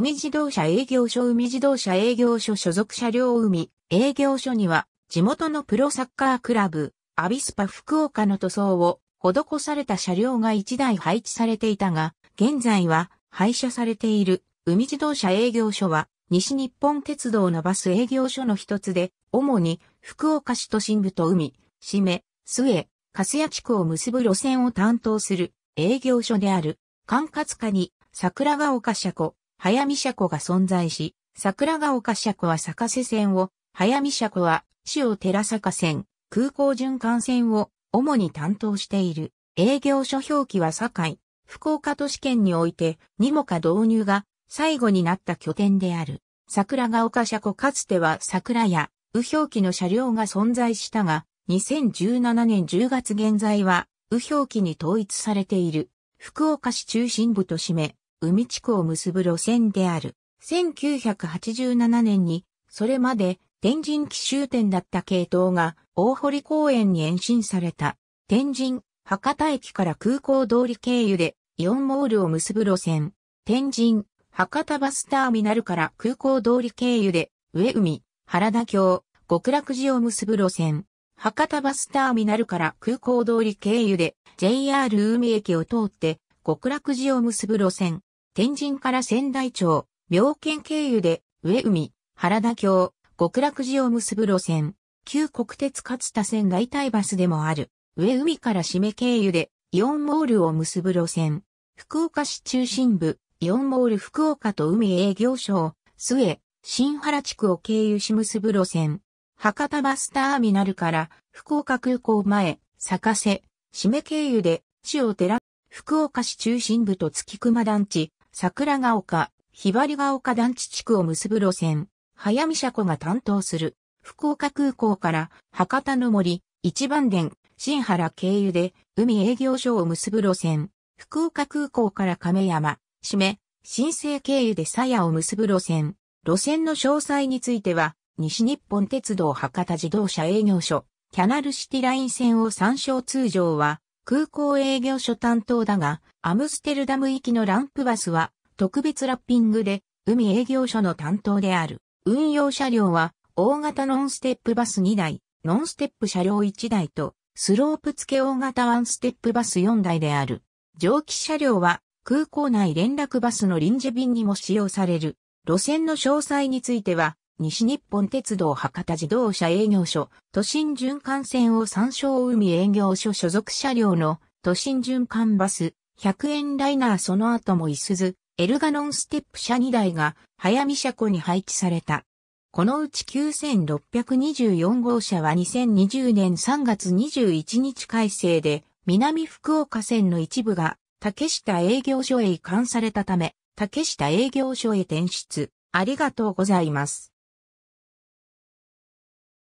海自動車営業所海自動車営業所所属車両海営業所には地元のプロサッカークラブアビスパ福岡の塗装を施された車両が1台配置されていたが現在は廃車されている海自動車営業所は西日本鉄道のバス営業所の一つで主に福岡市都心部と海、締め、末、粕谷地区を結ぶ路線を担当する営業所である管轄下に桜ヶ丘車庫、早見車庫が存在し、桜ヶ丘車庫は坂瀬線を、早見車庫は、塩寺坂線、空港循環線を、主に担当している。営業所表記は堺、福岡都市圏において、にもか導入が、最後になった拠点である。桜ヶ丘車庫かつては桜や、右表記の車両が存在したが、2017年10月現在は、右表記に統一されている。福岡市中心部としめ、海地区を結ぶ路線である。1987年に、それまで天神奇襲店だった系統が大堀公園に延伸された。天神、博多駅から空港通り経由でイオンモールを結ぶ路線。天神、博多バスターミナルから空港通り経由で上海、原田橋、極楽寺を結ぶ路線。博多バスターミナルから空港通り経由で JR 海駅を通って極楽寺を結ぶ路線。天神から仙台町、妙見経由で、上海、原田橋、極楽寺を結ぶ路線、旧国鉄勝田線代替バスでもある、上海から締め経由で、イオンモールを結ぶ路線、福岡市中心部、イオンモール福岡と海営業所、末、新原地区を経由し結ぶ路線、博多バスターミナルから福岡空港前、坂瀬、締め経由で、市を寺、福岡市中心部と月熊団地、桜ヶ丘、ひばりが丘団地地区を結ぶ路線、早見車庫が担当する、福岡空港から博多の森、一番電、新原経由で海営業所を結ぶ路線、福岡空港から亀山、締め、新生経由で鞘を結ぶ路線、路線の詳細については、西日本鉄道博多自動車営業所、キャナルシティライン線を参照通常は、空港営業所担当だが、アムステルダム行きのランプバスは特別ラッピングで海営業所の担当である。運用車両は大型ノンステップバス2台、ノンステップ車両1台とスロープ付け大型ワンステップバス4台である。蒸気車両は空港内連絡バスの臨時便にも使用される。路線の詳細については西日本鉄道博多自動車営業所、都心循環線を参照海営業所所属車両の都心循環バス、100円ライナーその後もいすず、エルガノンステップ車2台が、早見車庫に配置された。このうち9624号車は2020年3月21日改正で、南福岡線の一部が、竹下営業所へ移管されたため、竹下営業所へ転出。ありがとうございます。